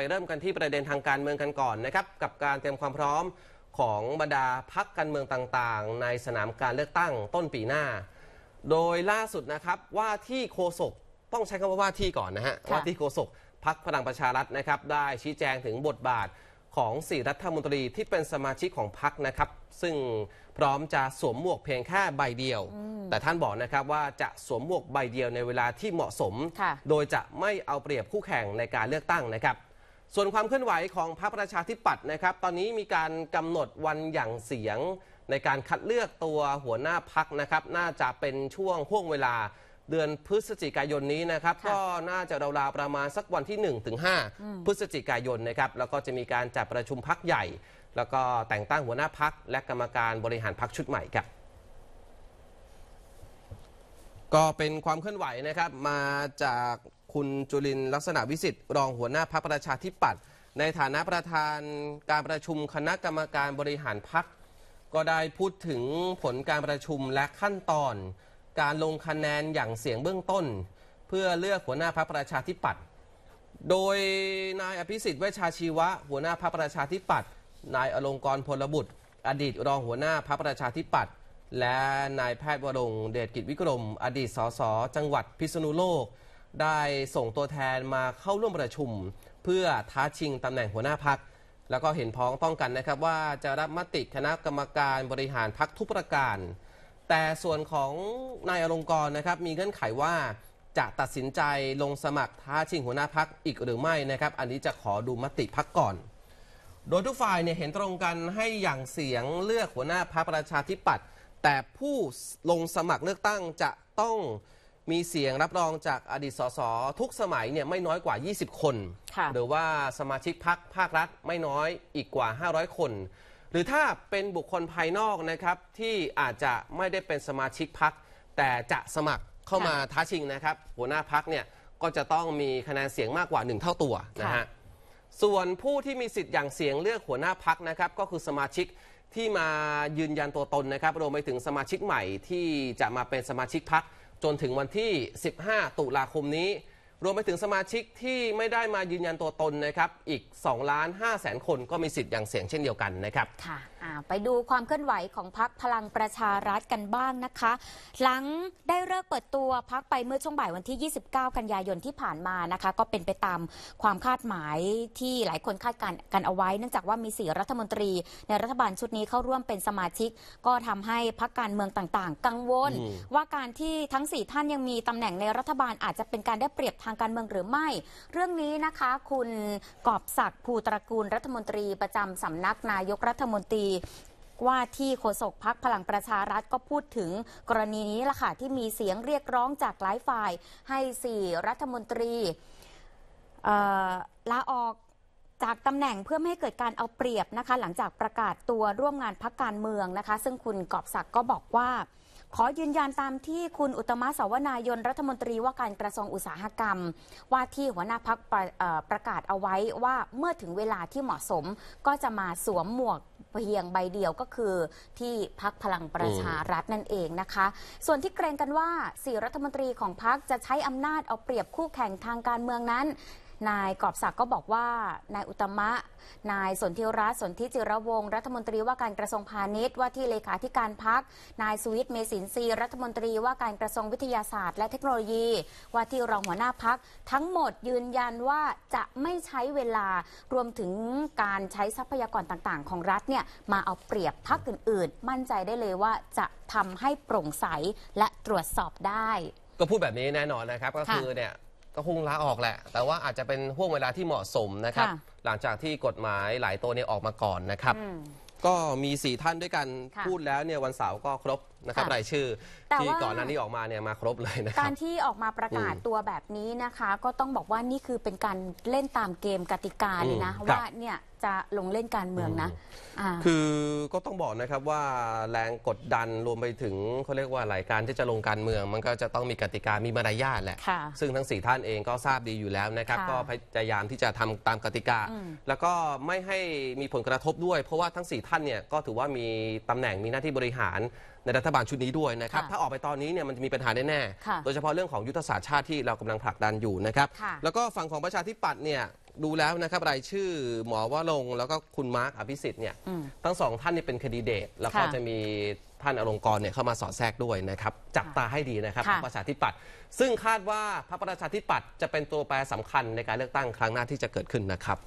ไปเริ่มกันที่ประเด็นทางการเมืองกันก่อนนะครับ กับการเตรียมความพร้อมของบรรดาพักการเมืองต่างๆ ในสนามการเลือกตั้งต้นปีหน้า โดยล่าสุดนะครับว่าที่โคศกต้องใช้คำว่าว่าที่ก่อนนะฮะว่าที่โคศกพักพลังประชารัฐนะครับ ได้ชี้แจงถึงบทบาทของสี่รัฐมนตรีที่เป็นสมาชิกของพักนะครับ ซึ่งพร้อมจะสวมหมวกเพียงแค่ใบเดียว แต่ท่านบอกนะครับว่าจะสวมหมวกใบเดียวในเวลาที่เหมาะสม โดยจะไม่เอาเปรียบคู่แข่งในการเลือกตั้งนะครับส่วนความเคลื่อนไหวของพรรคประชาธิปัตย์นะครับ ตอนนี้มีการกำหนดวันอย่างเสียงในการคัดเลือกตัวหัวหน้าพักนะครับ น่าจะเป็นช่วงห่วงเวลาเดือนพฤศจิกายนนี้นะครับ ก็น่าจะราวๆประมาณสักวันที่1ถึงหพฤศจิกายนนะครับ แล้วก็จะมีการจัดประชุมพักใหญ่ แล้วก็แต่งตั้งหัวหน้าพักและกรรมการบริหารพักชุดใหม่ครับก็เป็นความเคลื่อนไหวนะครับมาจากคุณจุลินลักษณะวิสิทธิ์รองหัวหน้าพรรคประชาธิปัตย์ในฐานะประธานการประชุมคณะกรรมการบริหารพรรคก็ได้พูดถึงผลการประชุมและขั้นตอน การลงคะแนนอย่างเสียงเบื้องต้น เพื่อเลือกหัวหน้าพรรคประชาธิปัตย์โดยนายอภิสิทธิ์เวชชาชีวะหัวหน้าพรรคประชาธิปัตย์นายอลงกรพลบุตร อดีตรองหัวหน้าพรรคประชาธิปัตย์และนายแพทย์วรงเดชกิจวิกรม อดีตสสจังหวัดพิษณุโลกได้ส่งตัวแทนมาเข้าร่วมประชุมเพื่อท้าชิงตำแหน่งหัวหน้าพักแล้วก็เห็นพ้องต้องกันนะครับว่าจะรับมติคณะกรรมการบริหารพักทุกประการ แต่ส่วนของนายอลงกรนะครับ มีเงื่อนไขว่าจะตัดสินใจลงสมัครท้าชิงหัวหน้าพักอีกหรือไม่นะครับ อันนี้จะขอดูมติพักก่อน โดยทุกฝ่ายเนี่ยเห็นตรงกันให้อย่างเสียงเลือกหัวหน้าพักประชาธิปัตย์แต่ผู้ลงสมัครเลือกตั้งจะต้องมีเสียงรับรองจากอดีตสสทุกสมัยเนี่ยไม่น้อยกว่า 20 คน หรือว่าสมาชิกพักภาครัฐไม่น้อยอีกกว่า 500 คน หรือถ้าเป็นบุคคลภายนอกนะครับที่อาจจะไม่ได้เป็นสมาชิกพักแต่จะสมัครเข้ามาท้าชิงนะครับหัวหน้าพักเนี่ยก็จะต้องมีคะแนนเสียงมากกว่า 1 เท่าตัวนะฮะ ส่วนผู้ที่มีสิทธิ์อย่างเสียงเลือกหัวหน้าพักนะครับก็คือสมาชิกที่มายืนยันตัวตนนะครับรวมไปถึงสมาชิกใหม่ที่จะมาเป็นสมาชิกพักจนถึงวันที่ 15 ตุลาคมนี้ รวมไปถึงสมาชิกที่ไม่ได้มายืนยันตัวตนนะครับอีก 2 ล้าน 5 แสนคนก็มีสิทธิ์อย่างเสียงเช่นเดียวกันนะครับค่ะไปดูความเคลื่อนไหวของพักพลังประชารัฐกันบ้างนะคะ หลังได้เลิกเปิดตัวพักไปเมื่อช่วงบ่ายวันที่ 29 กันยายนที่ผ่านมานะคะ ก็เป็นไปตามความคาดหมายที่หลายคนคาดการกันเอาไว้เนื่องจากว่ามีสีรัฐมนตรี ในรัฐบาลชุดนี้เข้าร่วมเป็นสมาชิก ก็ทำให้พักการเมืองต่างๆกังวล ว่าการที่ทั้ง 4 ท่านยังมีตำแหน่งในรัฐบาลอาจจะเป็นการได้เปรียบทางการเมืองหรือไม่เรื่องนี้นะคะ คุณกอบศักดิ์ภูตระกูลรัฐมนตรีประจำสำนักนายกรัฐมนตรีว่าที่โฆษกพักพลังประชารัฐก็พูดถึงกรณีนี้ล่ะค่ะที่มีเสียงเรียกร้องจากหลายฝ่าย ให้สี่รัฐมนตรีลาออกจากตำแหน่งเพื่อไม่ให้เกิดการเอาเปรียบนะคะหลังจากประกาศตัวร่วมงานพักการเมืองนะคะซึ่งคุณกอบศักดิ์ก็บอกว่า ขอยืนยันตามที่คุณอุตมะสาวนายนรัฐมนตรีว่าการกระทรวงอุตสาหกรรม ว่าที่หัวหน้าพักประประกาศเอาไว้ว่าเมื่อถึงเวลาที่เหมาะสมก็จะมาสวมหมวกเพียงใบเดียวก็คือที่พักพลังประชารัฐนั่นเองนะคะ ส่วนที่เกรงกันว่าสี่รัฐมนตรีของพักจะใช้อำนาจเอาเปรียบคู่แข่งทางการเมืองนั้นนายกอบศักดิ์ก็บอกว่า นายอุตมะ นายสนธิรัตน์ สนธิจิรวงศ์รัฐมนตรีว่าการกระทรวงพาณิชย์ ว่าที่เลขาธิการพัก นายสุวิทย์ เมสินทรีรัฐมนตรีว่าการกระทรวงวิทยาศาสตร์ และเทคโนโลยี ว่าที่รองหัวหน้าพัก ทั้งหมดยืนยันว่าจะไม่ใช้เวลา รวมถึงการใช้ทรัพยากรต่างๆ ของรัฐเนี่ยมาเอาเปรียบพักอื่นๆ มั่นใจได้เลยว่าจะทำให้โปร่งใสและตรวจสอบได้ ก็พูดแบบนี้แน่นอนนะครับก็คือเนี่ยก็คงลาออกแหละ แต่ว่าอาจจะเป็นห่วงเวลาที่เหมาะสมนะครับ หลังจากที่กฎหมายหลายตัวเนี่ยออกมาก่อนนะครับ ก็มีสีท่านด้วยกันพูดแล้วเนี่ยวันเสาร์ก็ครบนะครับรายชื่อแต่ที่ว่าก่อนหน้านี้ออกมาเนี่ยมาครบเลยนะคการที่ออกมาประกาศตัวแบบนี้นะคะ ก็ต้องบอกว่านี่คือเป็นการเล่นตามเกมกติกาเลยนะว่าเนี่ยจะลงเล่นการเมืองนะ คือก็ต้องบอกนะครับว่าแรงกดดันรวมไปถึงเขาเรียกว่าอะไรการที่จะลงการเมือง มันก็จะต้องมีกติกามีมารยาทแหละะซึ่งทั้ง4ท่านเองก็ทราบดีอยู่แล้วนะครับก็พยายามที่จะทำตามกติกา แล้วก็ไม่ให้มีผลกระทบด้วยเพราะว่าทั้ง 4 ท่านเนี่ยก็ถือว่ามีตำแหน่งมีหน้าที่บริหารในรัฐบาลชุดนี้ด้วยนะครับ ถ้าออกไปตอนนี้เนี่ยมันจะมีปัญหาแน่น่ๆโดยเฉพาะเรื่องของยุทธศาสตร์ชาติที่เรากำลังผลักดันอยู่นะครับแล้วก็ฝั่งของประชาธิปัตย์เนี่ยดูแล้วนะครับรายชื่อหมอวรงลงแล้วก็คุณมาร์คอภิสิทธิ์เนี่ยทั้งสองท่านนี่เป็นคดีเดตแล้วก็จะมีท่านอลงกรเนี่ยเข้ามาสอดแทรกด้วยนะครับจับตาให้ดีนะครับพรรคประชาธิปัตย์ซึ่งคาดว่าพรรคประชาธิปัตย์จะเป็นตัวแปรสำคัญในการเลือกตั้งครั้งหน้าที่จะเกิดขึ้นนะครับ